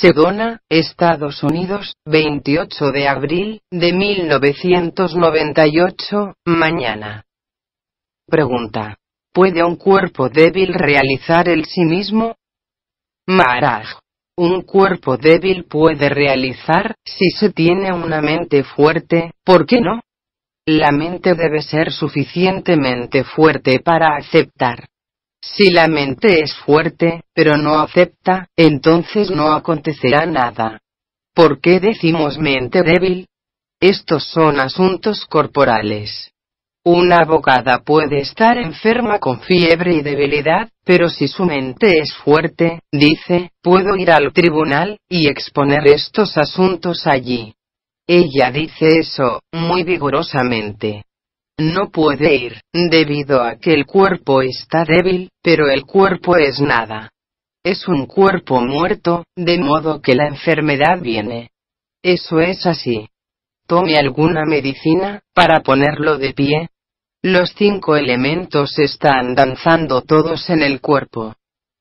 Sedona, Estados Unidos, 28 de abril, de 1998, mañana. Pregunta. ¿Puede un cuerpo débil realizar el sí mismo? Maharaj. Un cuerpo débil puede realizar, si se tiene una mente fuerte, ¿por qué no? La mente debe ser suficientemente fuerte para aceptar si la mente es fuerte, pero no acepta, entonces no acontecerá nada. ¿Por qué decimos mente débil? Estos son asuntos corporales. Una abogada puede estar enferma con fiebre y debilidad, pero si su mente es fuerte, dice, puedo ir al tribunal y exponer estos asuntos allí. Ella dice eso, muy vigorosamente. No puede ir, debido a que el cuerpo está débil, pero el cuerpo es nada. Es un cuerpo muerto, de modo que la enfermedad viene. Eso es así. Tome alguna medicina, para ponerlo de pie. Los cinco elementos están danzando todos en el cuerpo.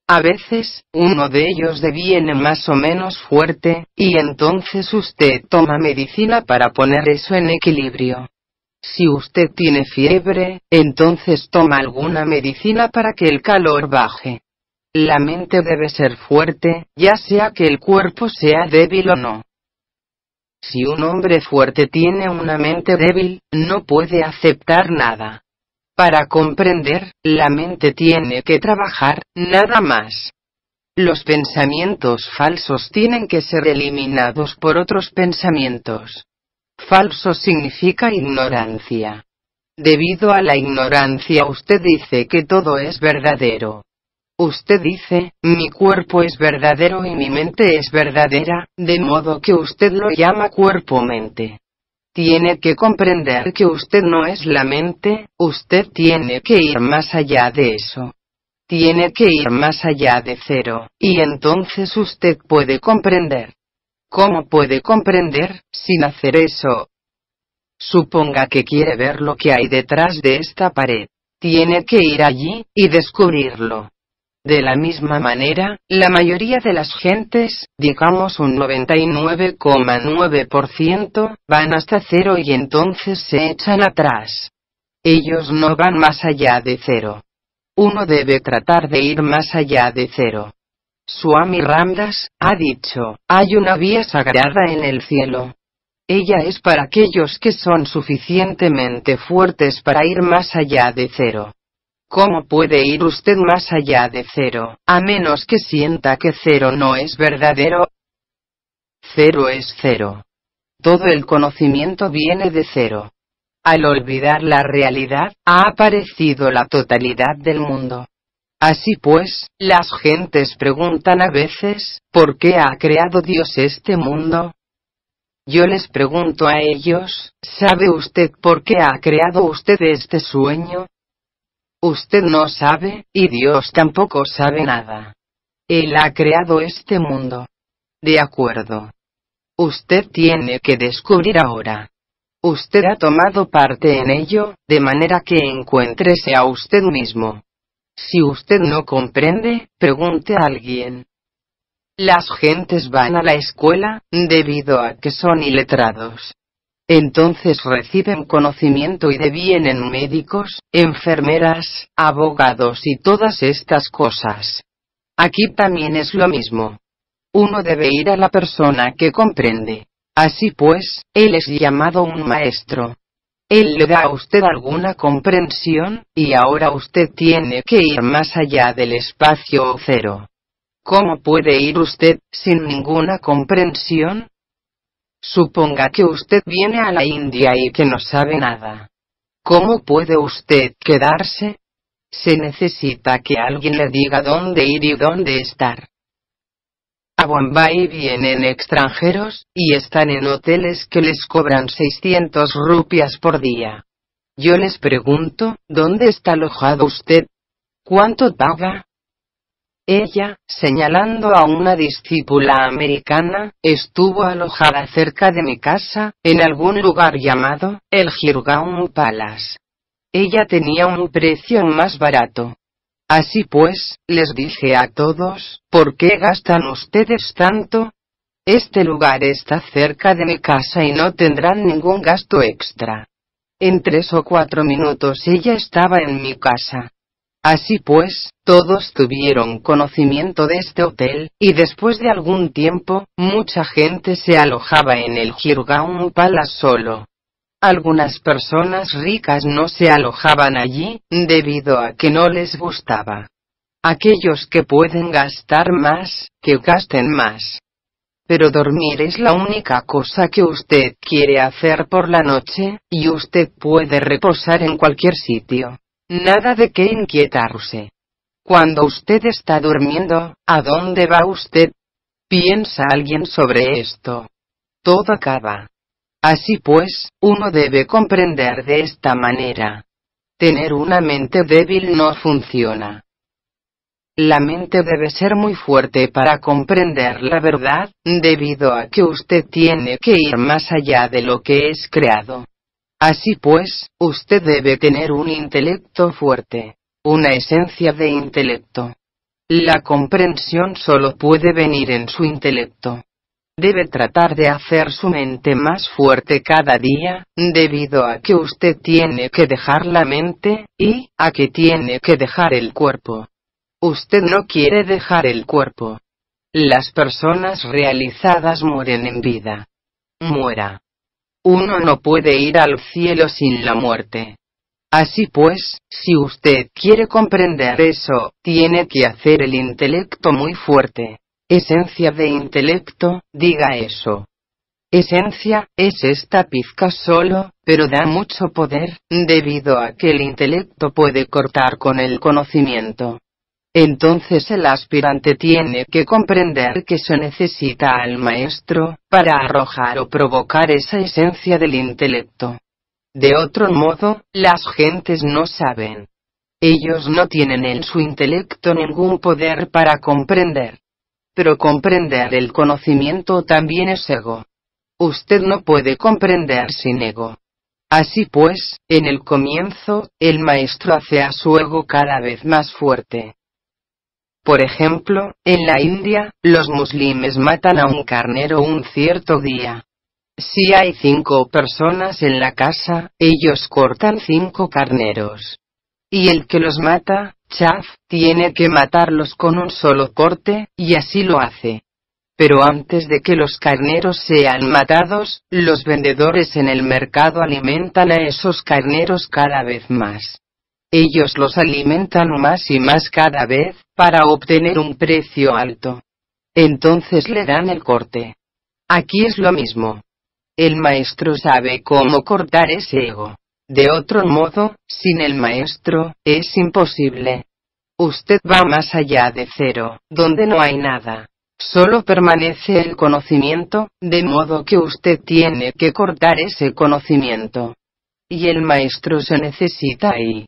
A veces, uno de ellos deviene más o menos fuerte, y entonces usted toma medicina para poner eso en equilibrio. Si usted tiene fiebre, entonces toma alguna medicina para que el calor baje. La mente debe ser fuerte, ya sea que el cuerpo sea débil o no. Si un hombre fuerte tiene una mente débil, no puede aceptar nada. Para comprender, la mente tiene que trabajar, nada más. Los pensamientos falsos tienen que ser eliminados por otros pensamientos. Falso significa ignorancia. Debido a la ignorancia usted dice que todo es verdadero. Usted dice, mi cuerpo es verdadero y mi mente es verdadera, de modo que usted lo llama cuerpo-mente. Tiene que comprender que usted no es la mente, usted tiene que ir más allá de eso. Tiene que ir más allá de cero, y entonces usted puede comprender. ¿Cómo puede comprender, sin hacer eso? Suponga que quiere ver lo que hay detrás de esta pared. Tiene que ir allí, y descubrirlo. De la misma manera, la mayoría de las gentes, digamos un 99,9%, van hasta cero y entonces se echan atrás. Ellos no van más allá de cero. Uno debe tratar de ir más allá de cero. Swami Ramdas, ha dicho, hay una vía sagrada en el cielo. Ella es para aquellos que son suficientemente fuertes para ir más allá de cero. ¿Cómo puede ir usted más allá de cero, a menos que sienta que cero no es verdadero? Cero es cero. Todo el conocimiento viene de cero. Al olvidar la realidad, ha aparecido la totalidad del mundo. Así pues, las gentes preguntan a veces, ¿por qué ha creado Dios este mundo? Yo les pregunto a ellos, ¿sabe usted por qué ha creado usted este sueño? Usted no sabe, y Dios tampoco sabe nada. Él ha creado este mundo. De acuerdo. Usted tiene que descubrir ahora. Usted ha tomado parte en ello, de manera que encuentrese a usted mismo. Si usted no comprende, pregunte a alguien. Las gentes van a la escuela, debido a que son iletrados. Entonces reciben conocimiento y devienen médicos, enfermeras, abogados y todas estas cosas. Aquí también es lo mismo. Uno debe ir a la persona que comprende. Así pues, él es llamado un maestro. Él le da a usted alguna comprensión, y ahora usted tiene que ir más allá del espacio cero. ¿Cómo puede ir usted sin ninguna comprensión? Suponga que usted viene a la India y que no sabe nada. ¿Cómo puede usted quedarse? Se necesita que alguien le diga dónde ir y dónde estar. A Bombay vienen extranjeros, y están en hoteles que les cobran 600 rupias por día. Yo les pregunto, ¿dónde está alojado usted? ¿Cuánto paga? Ella, señalando a una discípula americana, estuvo alojada cerca de mi casa, en algún lugar llamado, el Girgaum Palace. Ella tenía un precio más barato, Así pues, les dije a todos, ¿por qué gastan ustedes tanto? Este lugar está cerca de mi casa y no tendrán ningún gasto extra. En tres o cuatro minutos ella estaba en mi casa. Así pues, todos tuvieron conocimiento de este hotel, y después de algún tiempo, mucha gente se alojaba en el Girgaum Palace solo. Algunas personas ricas no se alojaban allí, debido a que no les gustaba. Aquellos que pueden gastar más, que gasten más. Pero dormir es la única cosa que usted quiere hacer por la noche, y usted puede reposar en cualquier sitio. Nada de qué inquietarse. Cuando usted está durmiendo, ¿a dónde va usted? ¿Piensa alguien sobre esto? Todo acaba. Así pues, uno debe comprender de esta manera. Tener una mente débil no funciona. La mente debe ser muy fuerte para comprender la verdad, debido a que usted tiene que ir más allá de lo que es creado. Así pues, usted debe tener un intelecto fuerte, una esencia de intelecto. La comprensión solo puede venir en su intelecto debe tratar de hacer su mente más fuerte cada día, debido a que usted tiene que dejar la mente, y, a que tiene que dejar el cuerpo. Usted no quiere dejar el cuerpo. Las personas realizadas mueren en vida. Muera. Uno no puede ir al cielo sin la muerte. Así pues, si usted quiere comprender eso, tiene que hacer el intelecto muy fuerte. Esencia de intelecto, diga eso. Esencia, es esta pizca solo, pero da mucho poder, debido a que el intelecto puede cortar con el conocimiento. Entonces el aspirante tiene que comprender que se necesita al maestro, para arrojar o provocar esa esencia del intelecto. De otro modo, las gentes no saben. Ellos no tienen en su intelecto ningún poder para comprender. Pero comprender el conocimiento también es ego. Usted no puede comprender sin ego. Así pues, en el comienzo, el maestro hace a su ego cada vez más fuerte. Por ejemplo, en la India, los muslimes matan a un carnero un cierto día. Si hay cinco personas en la casa, ellos cortan cinco carneros. Y el que los mata, Chaff tiene que matarlos con un solo corte, y así lo hace. Pero antes de que los carneros sean matados, los vendedores en el mercado alimentan a esos carneros cada vez más. Ellos los alimentan más y más cada vez, para obtener un precio alto. Entonces le dan el corte. Aquí es lo mismo. El maestro sabe cómo cortar ese ego. De otro modo, sin el maestro, es imposible. Usted va más allá de cero, donde no hay nada. Solo permanece el conocimiento, de modo que usted tiene que cortar ese conocimiento. Y el maestro se necesita ahí.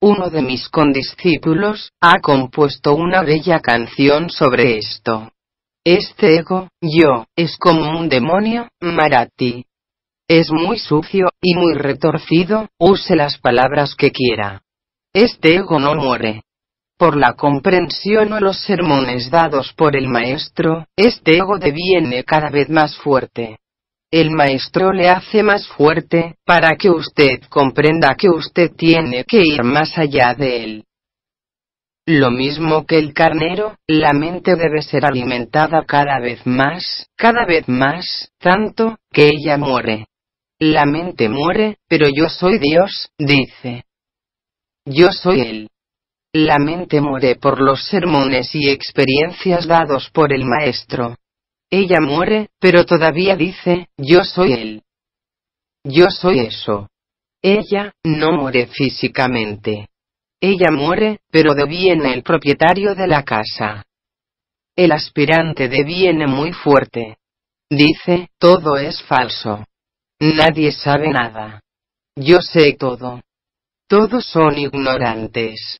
Uno de mis condiscípulos ha compuesto una bella canción sobre esto. Este ego, yo, es como un demonio, Marathi. Es muy sucio, y muy retorcido, use las palabras que quiera. Este ego no muere. Por la comprensión o los sermones dados por el maestro, este ego deviene cada vez más fuerte. El maestro le hace más fuerte, para que usted comprenda que usted tiene que ir más allá de él. Lo mismo que el carnero, la mente debe ser alimentada cada vez más, cada vez más, tanto, que ella muere. La mente muere, pero yo soy Dios, dice. Yo soy Él. La mente muere por los sermones y experiencias dados por el Maestro. Ella muere, pero todavía dice, yo soy Él. Yo soy eso. Ella no muere físicamente. Ella muere, pero deviene el propietario de la casa. El aspirante deviene muy fuerte. Dice, todo es falso. Nadie sabe nada. Yo sé todo. Todos son ignorantes.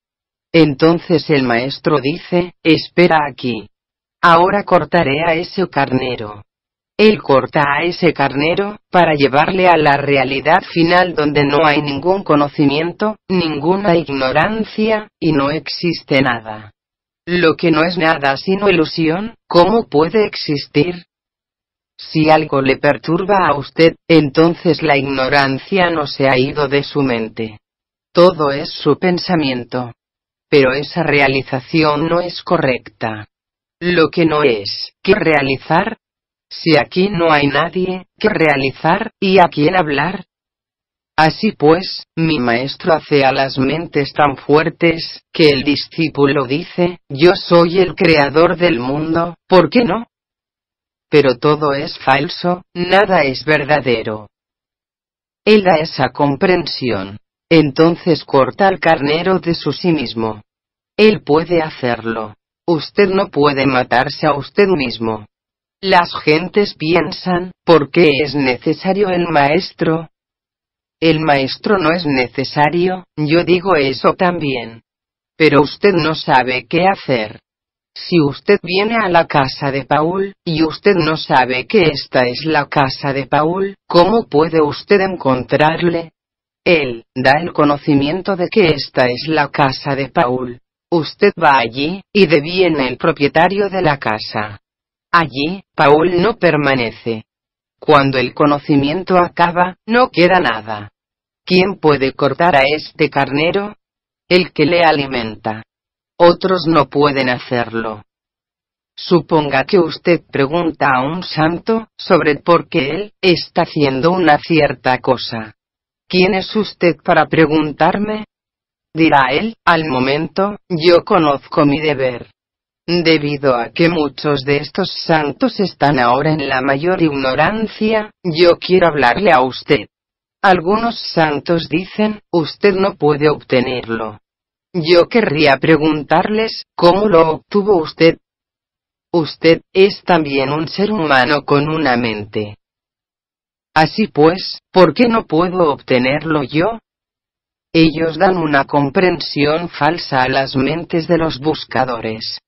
Entonces el maestro dice, espera aquí. Ahora cortaré a ese carnero. Él corta a ese carnero, para llevarle a la realidad final donde no hay ningún conocimiento, ninguna ignorancia, y no existe nada. Lo que no es nada sino ilusión, ¿cómo puede existir? Si algo le perturba a usted, entonces la ignorancia no se ha ido de su mente. Todo es su pensamiento. Pero esa realización no es correcta. Lo que no es, ¿qué realizar? Si aquí no hay nadie, ¿qué realizar y a quién hablar? Así pues, mi maestro hace a las mentes tan fuertes, que el discípulo dice, yo soy el creador del mundo, ¿por qué no? pero todo es falso, nada es verdadero. Él da esa comprensión. Entonces corta al carnero de su sí mismo. Él puede hacerlo. Usted no puede matarse a usted mismo. Las gentes piensan, ¿por qué es necesario el maestro? El maestro no es necesario, yo digo eso también. Pero usted no sabe qué hacer. Si usted viene a la casa de Paul, y usted no sabe que esta es la casa de Paul, ¿cómo puede usted encontrarle? Él, da el conocimiento de que esta es la casa de Paul. Usted va allí, y deviene el propietario de la casa. Allí, Paul no permanece. Cuando el conocimiento acaba, no queda nada. ¿Quién puede cortar a este carnero? El que le alimenta. Otros no pueden hacerlo. Suponga que usted pregunta a un santo sobre por qué él está haciendo una cierta cosa. ¿Quién es usted para preguntarme? Dirá él, al momento, yo conozco mi deber. Debido a que muchos de estos santos están ahora en la mayor ignorancia, yo quiero hablarle a usted. Algunos santos dicen, usted no puede obtenerlo. Yo querría preguntarles, ¿cómo lo obtuvo usted? Usted es también un ser humano con una mente. Así pues, ¿por qué no puedo obtenerlo yo? Ellos dan una comprensión falsa a las mentes de los buscadores.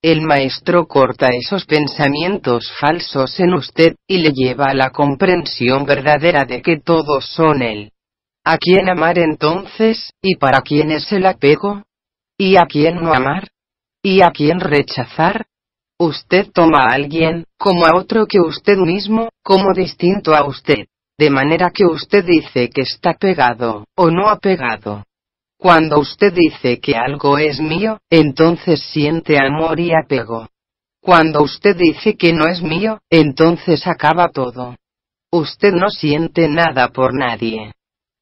El maestro corta esos pensamientos falsos en usted, y le lleva a la comprensión verdadera de que todos son él. ¿A quién amar entonces, y para quién es el apego? ¿Y a quién no amar? ¿Y a quién rechazar? Usted toma a alguien, como a otro que usted mismo, como distinto a usted. De manera que usted dice que está pegado, o no apegado. Cuando usted dice que algo es mío, entonces siente amor y apego. Cuando usted dice que no es mío, entonces acaba todo. Usted no siente nada por nadie.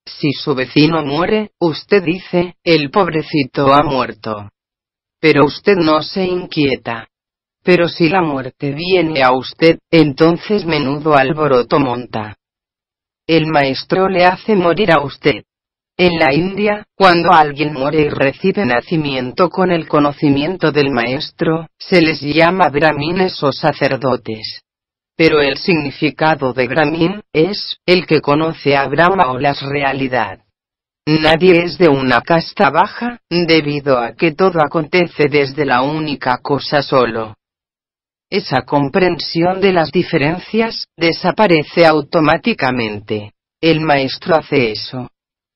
Si su vecino muere, usted dice, el pobrecito ha muerto. Pero usted no se inquieta. Pero si la muerte viene a usted, entonces menudo alboroto monta. El maestro le hace morir a usted. En la India, cuando alguien muere y recibe nacimiento con el conocimiento del maestro, se les llama bramines o sacerdotes pero el significado de Gramin es el que conoce a Brahma o las realidad. Nadie es de una casta baja, debido a que todo acontece desde la única cosa solo. Esa comprensión de las diferencias desaparece automáticamente. El maestro hace eso.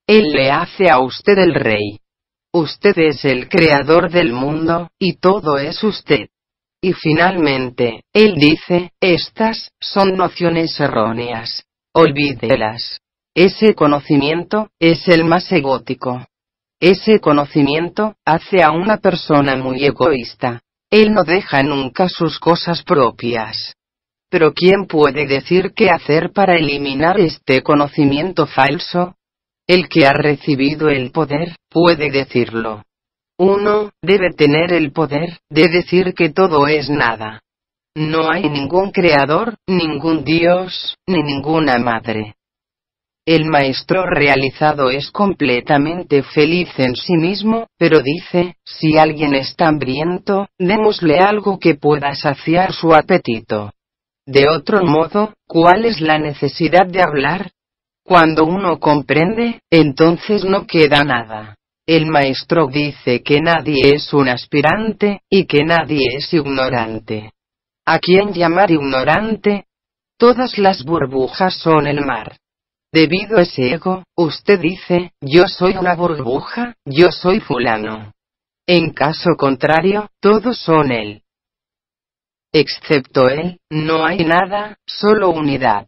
Él le hace a usted el rey. Usted es el creador del mundo, y todo es usted. Y finalmente, él dice, estas son nociones erróneas. Olvídelas. Ese conocimiento es el más egótico. Ese conocimiento hace a una persona muy egoísta. Él no deja nunca sus cosas propias. Pero ¿quién puede decir qué hacer para eliminar este conocimiento falso? El que ha recibido el poder, puede decirlo. Uno, debe tener el poder, de decir que todo es nada. No hay ningún creador, ningún dios, ni ninguna madre. El maestro realizado es completamente feliz en sí mismo, pero dice, si alguien está hambriento, démosle algo que pueda saciar su apetito. De otro modo, ¿cuál es la necesidad de hablar? Cuando uno comprende, entonces no queda nada. El maestro dice que nadie es un aspirante, y que nadie es ignorante. ¿A quién llamar ignorante? Todas las burbujas son el mar. Debido a ese ego, usted dice, yo soy una burbuja, yo soy fulano. En caso contrario, todos son él. Excepto él, no hay nada, solo unidad.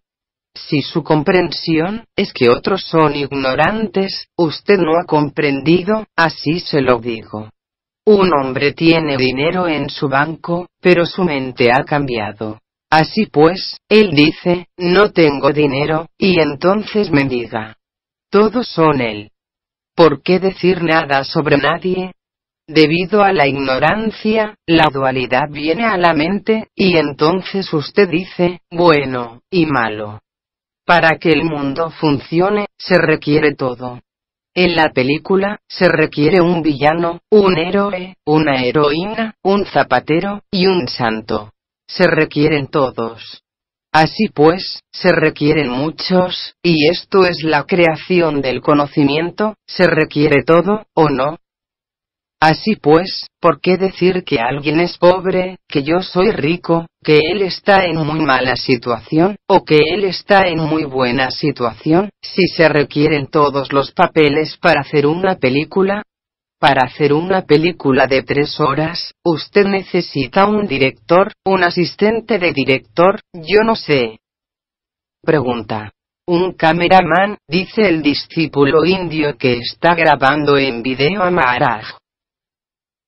Si su comprensión es que otros son ignorantes, usted no ha comprendido, así se lo digo. Un hombre tiene dinero en su banco, pero su mente ha cambiado. Así pues, él dice, no tengo dinero, y entonces me diga. Todos son él. ¿Por qué decir nada sobre nadie? Debido a la ignorancia, la dualidad viene a la mente, y entonces usted dice, bueno, y malo. Para que el mundo funcione, se requiere todo. En la película, se requiere un villano, un héroe, una heroína, un zapatero, y un santo. Se requieren todos. Así pues, se requieren muchos, y esto es la creación del conocimiento, se requiere todo, o no, Así pues, ¿por qué decir que alguien es pobre, que yo soy rico, que él está en muy mala situación, o que él está en muy buena situación, si se requieren todos los papeles para hacer una película? Para hacer una película de tres horas, usted necesita un director, un asistente de director, yo no sé. Pregunta. Un cameraman, dice el discípulo indio que está grabando en video a Maharaj.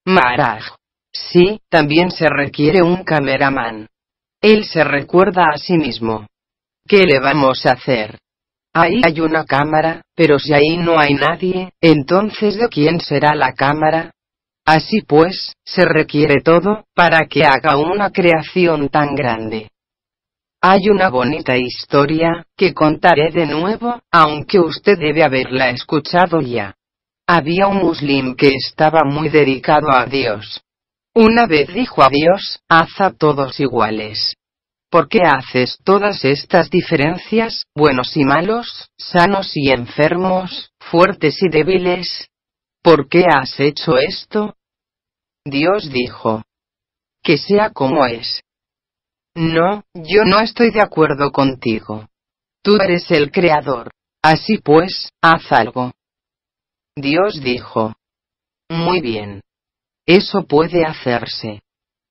Maraj. Sí, también se requiere un cameraman. Él se recuerda a sí mismo. ¿Qué le vamos a hacer? Ahí hay una cámara, pero si ahí no hay nadie, entonces ¿de quién será la cámara? Así pues, se requiere todo, para que haga una creación tan grande. Hay una bonita historia, que contaré de nuevo, aunque usted debe haberla escuchado ya. Había un musulmán que estaba muy dedicado a Dios. Una vez dijo a Dios, haz a todos iguales. ¿Por qué haces todas estas diferencias, buenos y malos, sanos y enfermos, fuertes y débiles? ¿Por qué has hecho esto? Dios dijo. Que sea como es. No, yo no estoy de acuerdo contigo. Tú eres el creador. Así pues, haz algo. Dios dijo. Muy bien. Eso puede hacerse.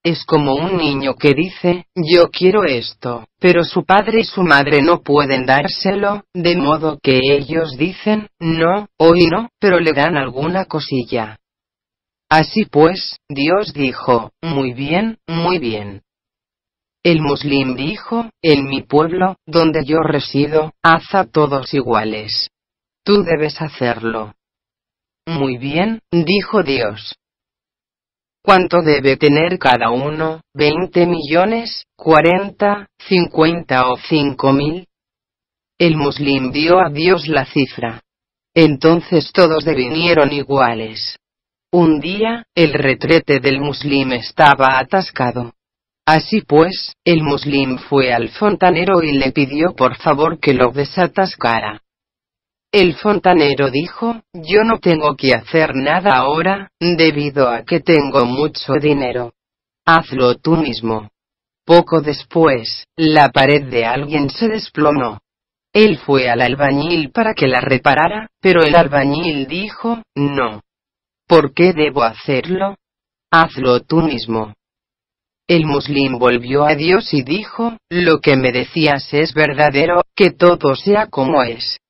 Es como un niño que dice, yo quiero esto, pero su padre y su madre no pueden dárselo, de modo que ellos dicen, no, hoy no, pero le dan alguna cosilla. Así pues, Dios dijo, muy bien, muy bien. El muslim dijo, en mi pueblo, donde yo resido, haz a todos iguales. Tú debes hacerlo. Muy bien, dijo Dios. ¿Cuánto debe tener cada uno? veinte millones? cuarenta, cincuenta o cinco mil? El muslim dio a Dios la cifra. Entonces todos devinieron iguales. Un día, el retrete del muslim estaba atascado. Así pues, el muslim fue al fontanero y le pidió por favor que lo desatascara. El fontanero dijo, yo no tengo que hacer nada ahora, debido a que tengo mucho dinero. Hazlo tú mismo. Poco después, la pared de alguien se desplomó. Él fue al albañil para que la reparara, pero el albañil dijo, no. ¿Por qué debo hacerlo? Hazlo tú mismo. El muslim volvió a Dios y dijo, lo que me decías es verdadero, que todo sea como es.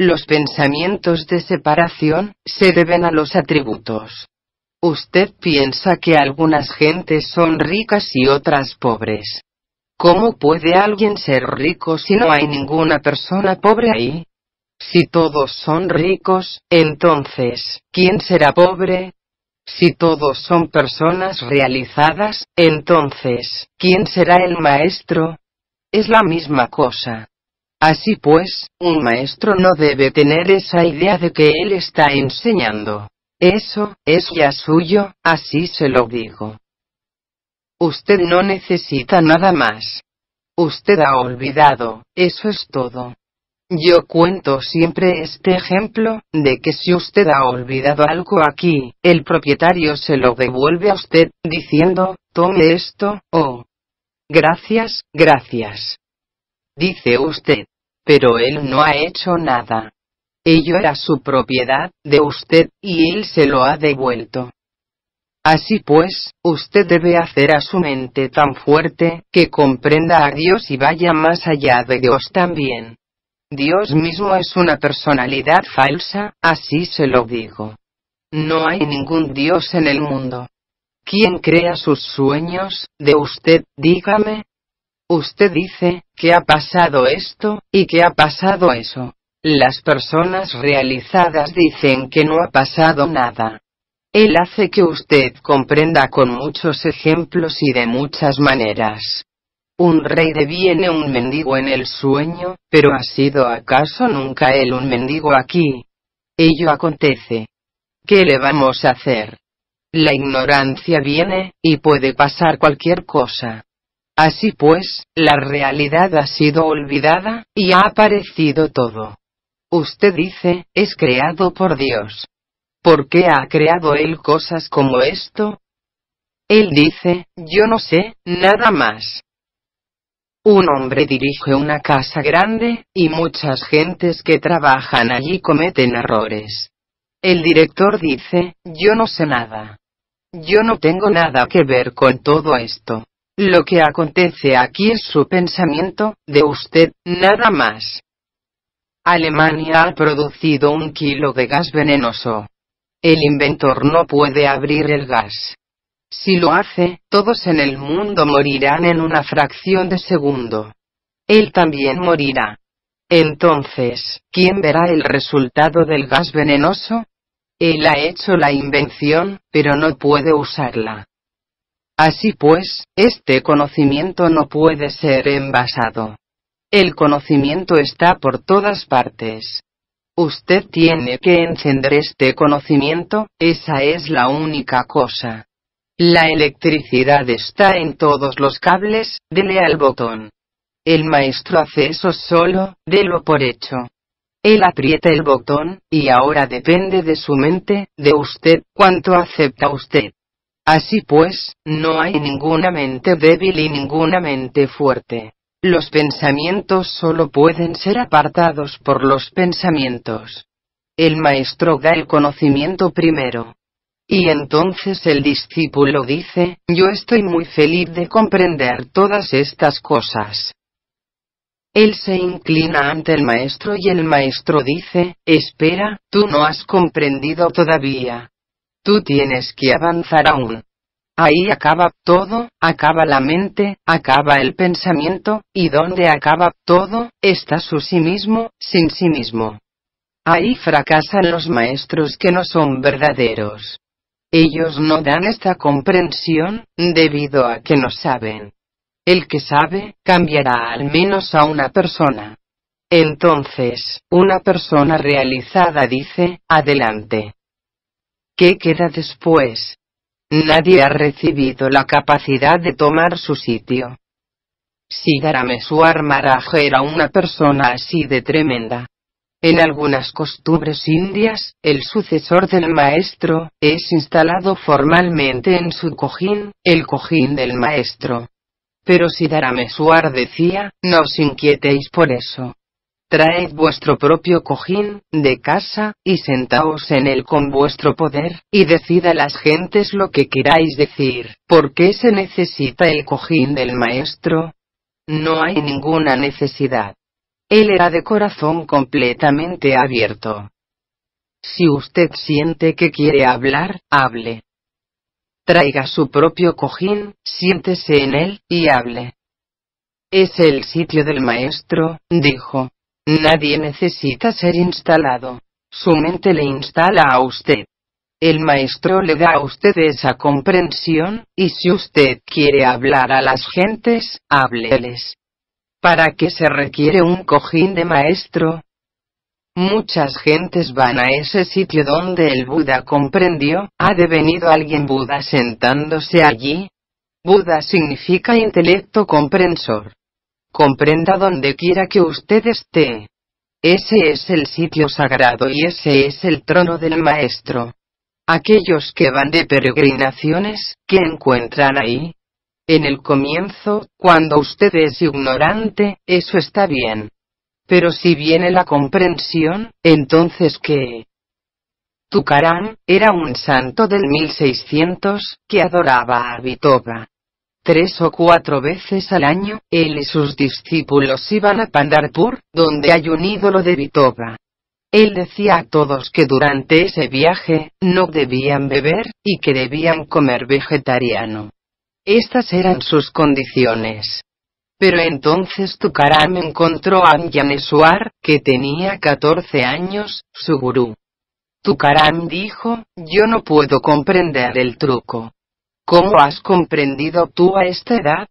Los pensamientos de separación se deben a los atributos. Usted piensa que algunas gentes son ricas y otras pobres. ¿Cómo puede alguien ser rico si no hay ninguna persona pobre ahí? Si todos son ricos, entonces, ¿quién será pobre? Si todos son personas realizadas, entonces, ¿quién será el maestro? Es la misma cosa. Así pues, un maestro no debe tener esa idea de que él está enseñando. Eso, es ya suyo, así se lo digo. Usted no necesita nada más. Usted ha olvidado, eso es todo. Yo cuento siempre este ejemplo, de que si usted ha olvidado algo aquí, el propietario se lo devuelve a usted, diciendo, tome esto, o oh. gracias, gracias dice usted. Pero él no ha hecho nada. Ello era su propiedad, de usted, y él se lo ha devuelto. Así pues, usted debe hacer a su mente tan fuerte, que comprenda a Dios y vaya más allá de Dios también. Dios mismo es una personalidad falsa, así se lo digo. No hay ningún Dios en el mundo. ¿Quién crea sus sueños, de usted, dígame? Usted dice, que ha pasado esto, y que ha pasado eso. Las personas realizadas dicen que no ha pasado nada. Él hace que usted comprenda con muchos ejemplos y de muchas maneras. Un rey deviene un mendigo en el sueño, pero ¿ha sido acaso nunca él un mendigo aquí? Ello acontece. ¿Qué le vamos a hacer? La ignorancia viene, y puede pasar cualquier cosa. Así pues, la realidad ha sido olvidada, y ha aparecido todo. Usted dice, es creado por Dios. ¿Por qué ha creado Él cosas como esto? Él dice, yo no sé, nada más. Un hombre dirige una casa grande, y muchas gentes que trabajan allí cometen errores. El director dice, yo no sé nada. Yo no tengo nada que ver con todo esto. Lo que acontece aquí es su pensamiento, de usted, nada más. Alemania ha producido un kilo de gas venenoso. El inventor no puede abrir el gas. Si lo hace, todos en el mundo morirán en una fracción de segundo. Él también morirá. Entonces, ¿quién verá el resultado del gas venenoso? Él ha hecho la invención, pero no puede usarla. Así pues, este conocimiento no puede ser envasado. El conocimiento está por todas partes. Usted tiene que encender este conocimiento, esa es la única cosa. La electricidad está en todos los cables, dele al botón. El maestro hace eso solo, lo por hecho. Él aprieta el botón, y ahora depende de su mente, de usted, cuánto acepta usted. Así pues, no hay ninguna mente débil y ninguna mente fuerte. Los pensamientos solo pueden ser apartados por los pensamientos. El maestro da el conocimiento primero. Y entonces el discípulo dice, yo estoy muy feliz de comprender todas estas cosas. Él se inclina ante el maestro y el maestro dice, espera, tú no has comprendido todavía, Tú tienes que avanzar aún. Ahí acaba todo, acaba la mente, acaba el pensamiento, y donde acaba todo, está su sí mismo, sin sí mismo. Ahí fracasan los maestros que no son verdaderos. Ellos no dan esta comprensión, debido a que no saben. El que sabe, cambiará al menos a una persona. Entonces, una persona realizada dice, adelante. ¿Qué queda después? Nadie ha recibido la capacidad de tomar su sitio. Si Maraj era una persona así de tremenda. En algunas costumbres indias, el sucesor del maestro, es instalado formalmente en su cojín, el cojín del maestro. Pero si decía, no os inquietéis por eso. Traed vuestro propio cojín, de casa, y sentaos en él con vuestro poder, y decid a las gentes lo que queráis decir. ¿Por qué se necesita el cojín del maestro? No hay ninguna necesidad. Él era de corazón completamente abierto. Si usted siente que quiere hablar, hable. Traiga su propio cojín, siéntese en él, y hable. Es el sitio del maestro, dijo, Nadie necesita ser instalado. Su mente le instala a usted. El maestro le da a usted esa comprensión, y si usted quiere hablar a las gentes, hábleles. ¿Para qué se requiere un cojín de maestro? Muchas gentes van a ese sitio donde el Buda comprendió, ha devenido alguien Buda sentándose allí. Buda significa intelecto comprensor comprenda donde quiera que usted esté. Ese es el sitio sagrado y ese es el trono del Maestro. Aquellos que van de peregrinaciones, ¿qué encuentran ahí? En el comienzo, cuando usted es ignorante, eso está bien. Pero si viene la comprensión, entonces ¿qué? Tucarán, era un santo del 1600, que adoraba a Vitova tres o cuatro veces al año, él y sus discípulos iban a Pandarpur, donde hay un ídolo de Vitoba. Él decía a todos que durante ese viaje, no debían beber, y que debían comer vegetariano. Estas eran sus condiciones. Pero entonces Tukaram encontró a Anjaneswar, que tenía 14 años, su gurú. Tukaram dijo, yo no puedo comprender el truco. ¿Cómo has comprendido tú a esta edad?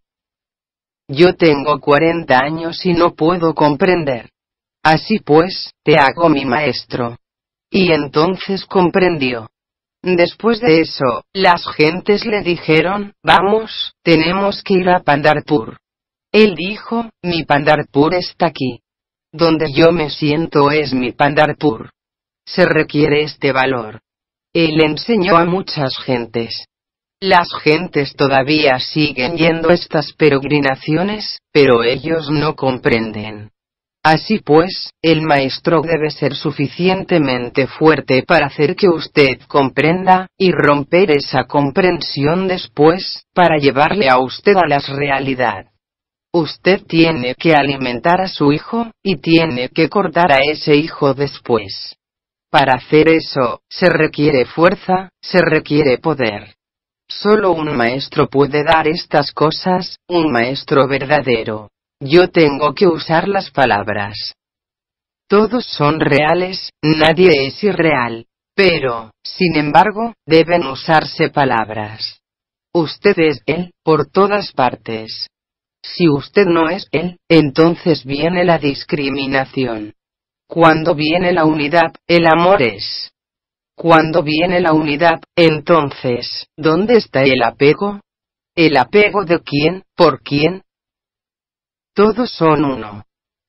Yo tengo 40 años y no puedo comprender. Así pues, te hago mi maestro. Y entonces comprendió. Después de eso, las gentes le dijeron, vamos, tenemos que ir a Pandarpur. Él dijo, mi Pandarpur está aquí. Donde yo me siento es mi Pandarpur. Se requiere este valor. Él enseñó a muchas gentes. Las gentes todavía siguen yendo estas peregrinaciones, pero ellos no comprenden. Así pues, el maestro debe ser suficientemente fuerte para hacer que usted comprenda, y romper esa comprensión después, para llevarle a usted a la realidad. Usted tiene que alimentar a su hijo, y tiene que cortar a ese hijo después. Para hacer eso, se requiere fuerza, se requiere poder. Solo un maestro puede dar estas cosas, un maestro verdadero. Yo tengo que usar las palabras. Todos son reales, nadie es irreal. Pero, sin embargo, deben usarse palabras. Usted es Él, por todas partes. Si usted no es Él, entonces viene la discriminación. Cuando viene la unidad, el amor es. Cuando viene la unidad, entonces, ¿dónde está el apego? ¿El apego de quién, por quién? Todos son uno.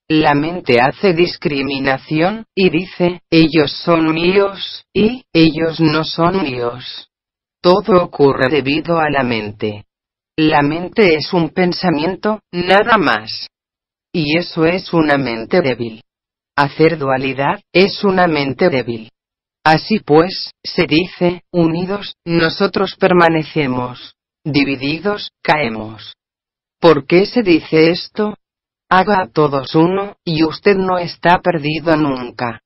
La mente hace discriminación, y dice, ellos son míos, y, ellos no son míos. Todo ocurre debido a la mente. La mente es un pensamiento, nada más. Y eso es una mente débil. Hacer dualidad es una mente débil. Así pues, se dice, unidos, nosotros permanecemos. Divididos, caemos. ¿Por qué se dice esto? Haga a todos uno, y usted no está perdido nunca.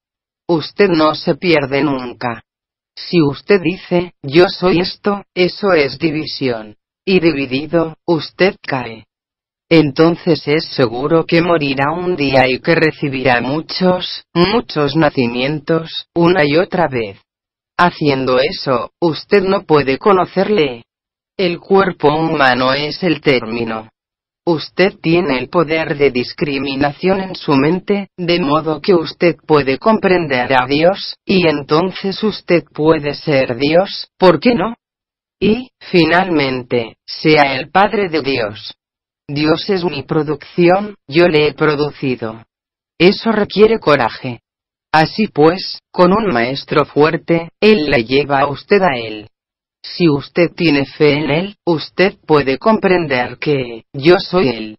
Usted no se pierde nunca. Si usted dice, yo soy esto, eso es división. Y dividido, usted cae entonces es seguro que morirá un día y que recibirá muchos, muchos nacimientos, una y otra vez. Haciendo eso, usted no puede conocerle. El cuerpo humano es el término. Usted tiene el poder de discriminación en su mente, de modo que usted puede comprender a Dios, y entonces usted puede ser Dios, ¿por qué no? Y, finalmente, sea el Padre de Dios. Dios es mi producción, yo le he producido. Eso requiere coraje. Así pues, con un maestro fuerte, él la lleva a usted a él. Si usted tiene fe en él, usted puede comprender que, yo soy él.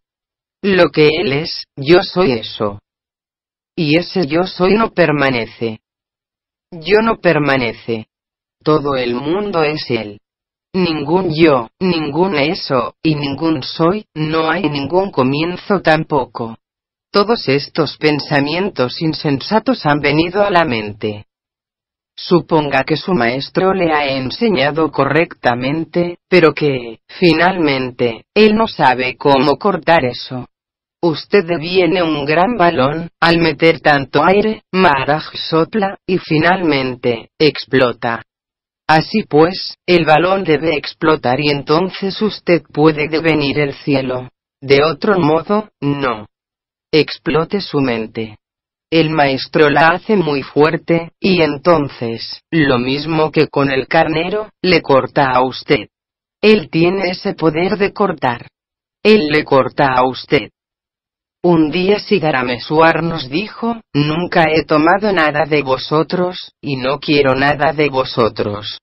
Lo que él es, yo soy eso. Y ese yo soy no permanece. Yo no permanece. Todo el mundo es él ningún yo, ningún eso, y ningún soy, no hay ningún comienzo tampoco. Todos estos pensamientos insensatos han venido a la mente. Suponga que su maestro le ha enseñado correctamente, pero que, finalmente, él no sabe cómo cortar eso. Usted deviene un gran balón, al meter tanto aire, Maharaj sopla, y finalmente, explota. Así pues, el balón debe explotar y entonces usted puede devenir el cielo. De otro modo, no. Explote su mente. El maestro la hace muy fuerte, y entonces, lo mismo que con el carnero, le corta a usted. Él tiene ese poder de cortar. Él le corta a usted. Un día Sigarameswar nos dijo, nunca he tomado nada de vosotros, y no quiero nada de vosotros.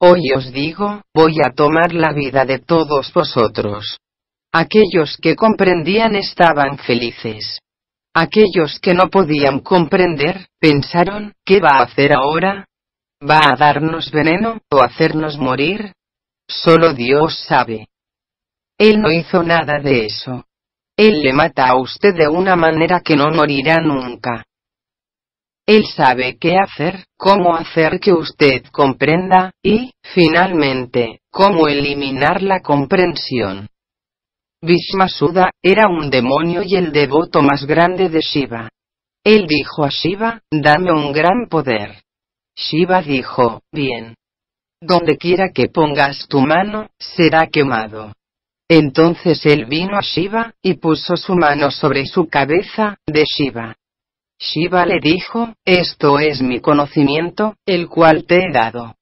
Hoy os digo, voy a tomar la vida de todos vosotros. Aquellos que comprendían estaban felices. Aquellos que no podían comprender, pensaron, ¿qué va a hacer ahora? ¿Va a darnos veneno, o hacernos morir? Solo Dios sabe. Él no hizo nada de eso. Él le mata a usted de una manera que no morirá nunca. Él sabe qué hacer, cómo hacer que usted comprenda, y, finalmente, cómo eliminar la comprensión. Vishmasuda, era un demonio y el devoto más grande de Shiva. Él dijo a Shiva, dame un gran poder. Shiva dijo, bien. Donde quiera que pongas tu mano, será quemado. Entonces él vino a Shiva, y puso su mano sobre su cabeza, de Shiva. Shiva le dijo, esto es mi conocimiento, el cual te he dado.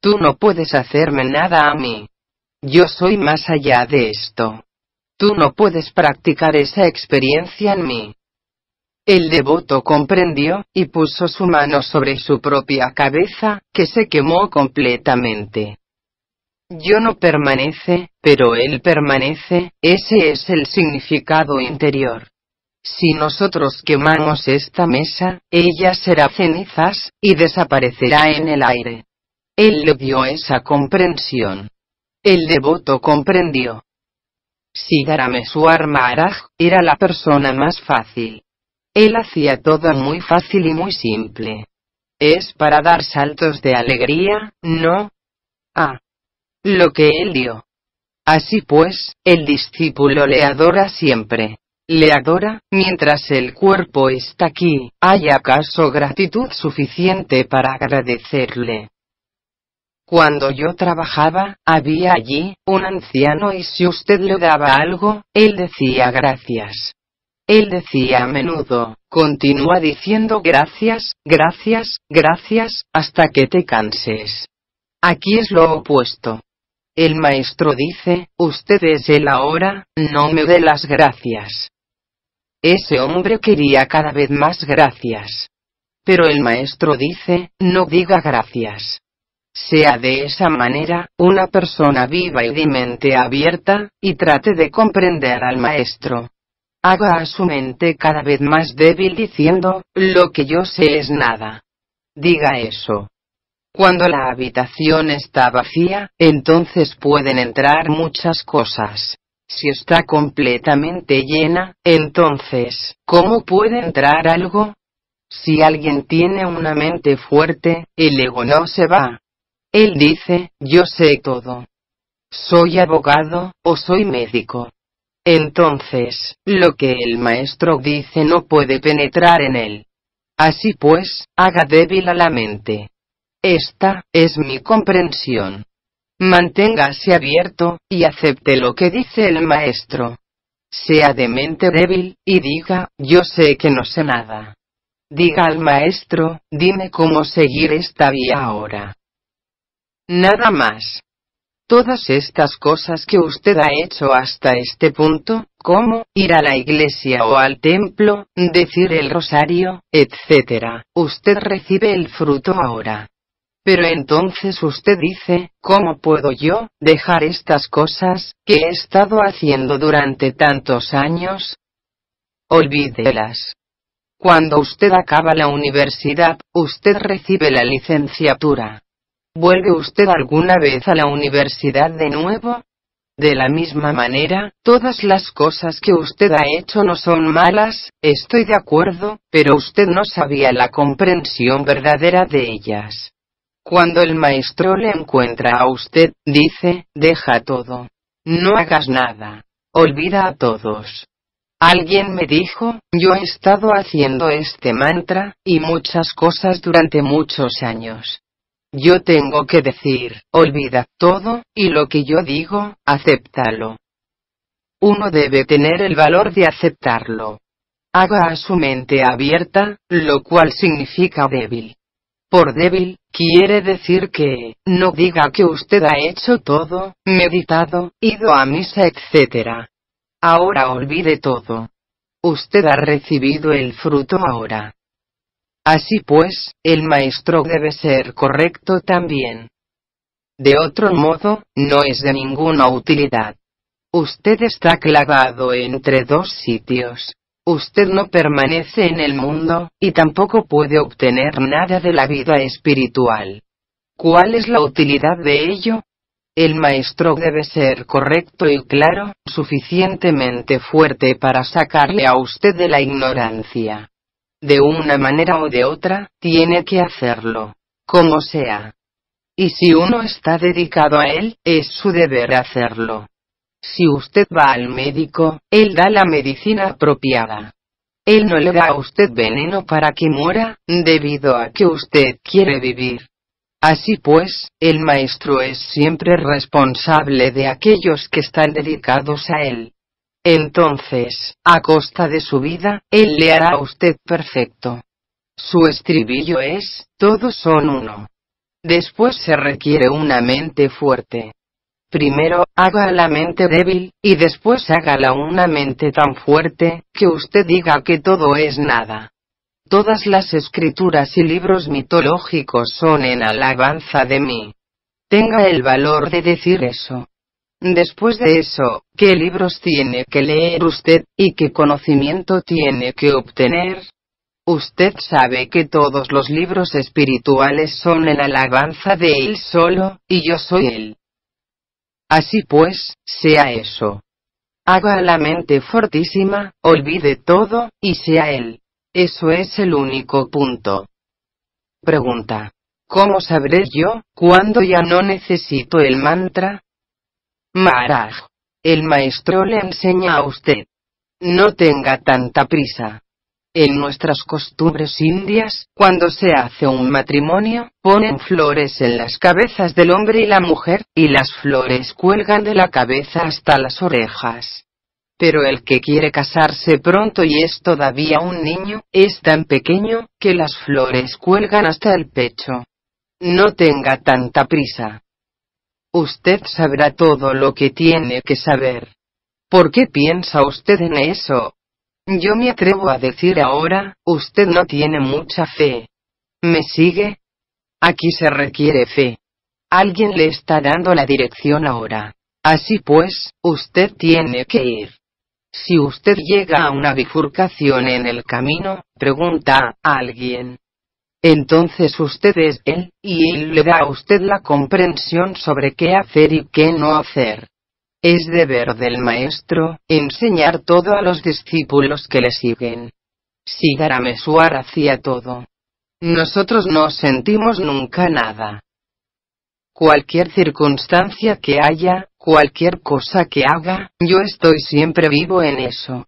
Tú no puedes hacerme nada a mí. Yo soy más allá de esto. Tú no puedes practicar esa experiencia en mí. El devoto comprendió, y puso su mano sobre su propia cabeza, que se quemó completamente. Yo no permanece, pero Él permanece, ese es el significado interior. Si nosotros quemamos esta mesa, ella será cenizas, y desaparecerá en el aire. Él le dio esa comprensión. El devoto comprendió. su Maharaj, era la persona más fácil. Él hacía todo muy fácil y muy simple. ¿Es para dar saltos de alegría? No. Ah, lo que él dio. Así pues, el discípulo le adora siempre. Le adora, mientras el cuerpo está aquí, ¿hay acaso gratitud suficiente para agradecerle? Cuando yo trabajaba, había allí un anciano y si usted le daba algo, él decía gracias. Él decía a menudo, continúa diciendo gracias, gracias, gracias, hasta que te canses. Aquí es lo opuesto. El maestro dice, usted es el ahora, no me dé las gracias. Ese hombre quería cada vez más gracias. Pero el maestro dice, no diga gracias. Sea de esa manera, una persona viva y de mente abierta, y trate de comprender al maestro. Haga a su mente cada vez más débil diciendo, lo que yo sé es nada. Diga eso. Cuando la habitación está vacía, entonces pueden entrar muchas cosas. Si está completamente llena, entonces, ¿cómo puede entrar algo? Si alguien tiene una mente fuerte, el ego no se va. Él dice, yo sé todo. Soy abogado, o soy médico. Entonces, lo que el maestro dice no puede penetrar en él. Así pues, haga débil a la mente. Esta es mi comprensión. Manténgase abierto, y acepte lo que dice el maestro. Sea de mente débil, y diga, yo sé que no sé nada. Diga al maestro, dime cómo seguir esta vía ahora. Nada más. Todas estas cosas que usted ha hecho hasta este punto, como ir a la iglesia o al templo, decir el rosario, etc., usted recibe el fruto ahora. Pero entonces usted dice, ¿cómo puedo yo dejar estas cosas que he estado haciendo durante tantos años? Olvídelas. Cuando usted acaba la universidad, usted recibe la licenciatura. ¿Vuelve usted alguna vez a la universidad de nuevo? De la misma manera, todas las cosas que usted ha hecho no son malas, estoy de acuerdo, pero usted no sabía la comprensión verdadera de ellas. Cuando el maestro le encuentra a usted, dice, deja todo. No hagas nada. Olvida a todos. Alguien me dijo, yo he estado haciendo este mantra, y muchas cosas durante muchos años. Yo tengo que decir, olvida todo, y lo que yo digo, acéptalo. Uno debe tener el valor de aceptarlo. Haga a su mente abierta, lo cual significa débil. Por débil, quiere decir que, no diga que usted ha hecho todo, meditado, ido a misa, etc. Ahora olvide todo. Usted ha recibido el fruto ahora. Así pues, el maestro debe ser correcto también. De otro modo, no es de ninguna utilidad. Usted está clavado entre dos sitios, Usted no permanece en el mundo, y tampoco puede obtener nada de la vida espiritual. ¿Cuál es la utilidad de ello? El maestro debe ser correcto y claro, suficientemente fuerte para sacarle a usted de la ignorancia. De una manera o de otra, tiene que hacerlo. Como sea. Y si uno está dedicado a él, es su deber hacerlo. Si usted va al médico, él da la medicina apropiada. Él no le da a usted veneno para que muera, debido a que usted quiere vivir. Así pues, el maestro es siempre responsable de aquellos que están dedicados a él. Entonces, a costa de su vida, él le hará a usted perfecto. Su estribillo es, todos son uno. Después se requiere una mente fuerte. Primero, haga la mente débil, y después hágala una mente tan fuerte, que usted diga que todo es nada. Todas las escrituras y libros mitológicos son en alabanza de mí. Tenga el valor de decir eso. Después de eso, ¿qué libros tiene que leer usted, y qué conocimiento tiene que obtener? Usted sabe que todos los libros espirituales son en alabanza de Él solo, y yo soy Él. Así pues, sea eso. Haga la mente fortísima, olvide todo, y sea él. Eso es el único punto. Pregunta. ¿Cómo sabré yo, cuando ya no necesito el mantra? Maharaj. El maestro le enseña a usted. No tenga tanta prisa. En nuestras costumbres indias, cuando se hace un matrimonio, ponen flores en las cabezas del hombre y la mujer, y las flores cuelgan de la cabeza hasta las orejas. Pero el que quiere casarse pronto y es todavía un niño, es tan pequeño, que las flores cuelgan hasta el pecho. No tenga tanta prisa. Usted sabrá todo lo que tiene que saber. ¿Por qué piensa usted en eso, yo me atrevo a decir ahora, usted no tiene mucha fe. ¿Me sigue? Aquí se requiere fe. Alguien le está dando la dirección ahora. Así pues, usted tiene que ir. Si usted llega a una bifurcación en el camino, pregunta a alguien. Entonces usted es él, y él le da a usted la comprensión sobre qué hacer y qué no hacer. Es deber del maestro, enseñar todo a los discípulos que le siguen. Mesuar hacía todo. Nosotros no sentimos nunca nada. Cualquier circunstancia que haya, cualquier cosa que haga, yo estoy siempre vivo en eso.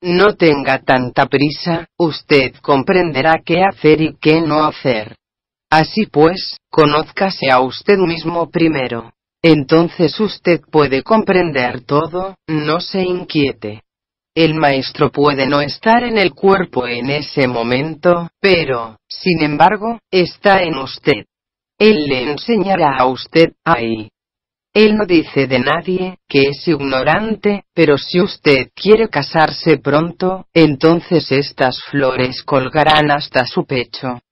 No tenga tanta prisa, usted comprenderá qué hacer y qué no hacer. Así pues, conózcase a usted mismo primero. Entonces usted puede comprender todo, no se inquiete. El maestro puede no estar en el cuerpo en ese momento, pero, sin embargo, está en usted. Él le enseñará a usted ahí. Él no dice de nadie que es ignorante, pero si usted quiere casarse pronto, entonces estas flores colgarán hasta su pecho.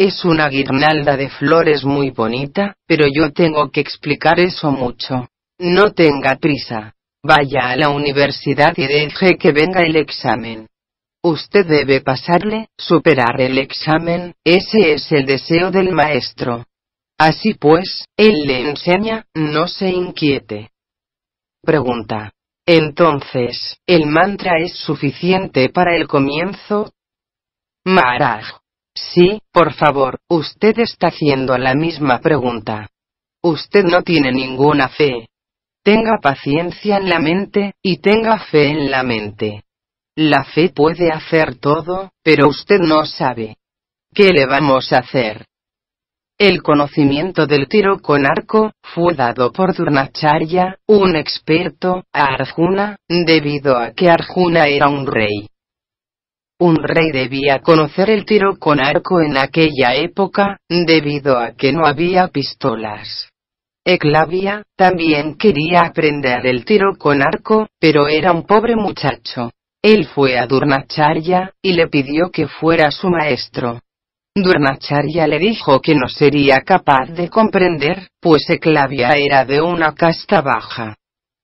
Es una guirnalda de flores muy bonita, pero yo tengo que explicar eso mucho. No tenga prisa. Vaya a la universidad y deje que venga el examen. Usted debe pasarle, superar el examen, ese es el deseo del maestro. Así pues, él le enseña, no se inquiete. Pregunta. Entonces, ¿el mantra es suficiente para el comienzo? Maharaj, Sí, por favor, usted está haciendo la misma pregunta. Usted no tiene ninguna fe. Tenga paciencia en la mente, y tenga fe en la mente. La fe puede hacer todo, pero usted no sabe. ¿Qué le vamos a hacer? El conocimiento del tiro con arco fue dado por Durnacharya, un experto, a Arjuna, debido a que Arjuna era un rey. Un rey debía conocer el tiro con arco en aquella época, debido a que no había pistolas. Eclavia también quería aprender el tiro con arco, pero era un pobre muchacho. Él fue a Durnacharya, y le pidió que fuera su maestro. Durnacharya le dijo que no sería capaz de comprender, pues Eclavia era de una casta baja.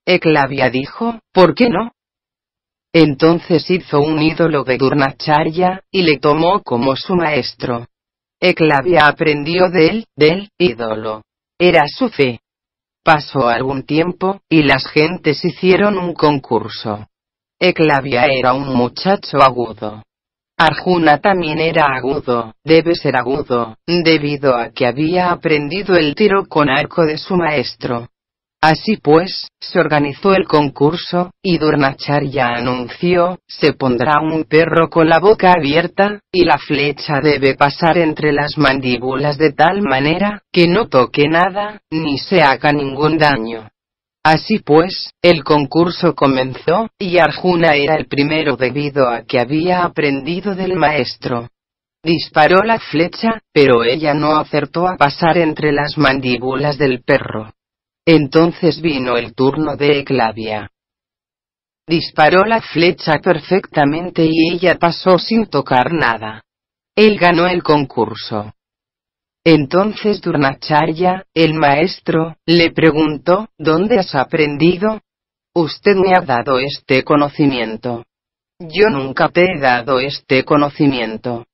Eclavia dijo, ¿por qué no? Entonces hizo un ídolo de Durnacharya, y le tomó como su maestro. Eclavia aprendió de él, del ídolo. Era su fe. Pasó algún tiempo, y las gentes hicieron un concurso. Eclavia era un muchacho agudo. Arjuna también era agudo, debe ser agudo, debido a que había aprendido el tiro con arco de su maestro. Así pues, se organizó el concurso, y Durnachar ya anunció, se pondrá un perro con la boca abierta, y la flecha debe pasar entre las mandíbulas de tal manera, que no toque nada, ni se haga ningún daño. Así pues, el concurso comenzó, y Arjuna era el primero debido a que había aprendido del maestro. Disparó la flecha, pero ella no acertó a pasar entre las mandíbulas del perro. Entonces vino el turno de Eclavia. Disparó la flecha perfectamente y ella pasó sin tocar nada. Él ganó el concurso. Entonces Durnacharya, el maestro, le preguntó, ¿dónde has aprendido? Usted me ha dado este conocimiento. Yo nunca te he dado este conocimiento.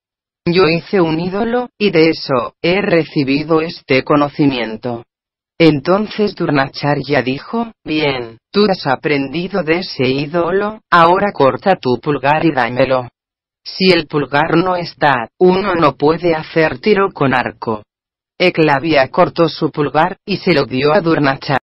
Yo hice un ídolo, y de eso, he recibido este conocimiento. Entonces Durnachar ya dijo, bien, tú has aprendido de ese ídolo, ahora corta tu pulgar y dámelo. Si el pulgar no está, uno no puede hacer tiro con arco. Eclavia cortó su pulgar, y se lo dio a Durnachar.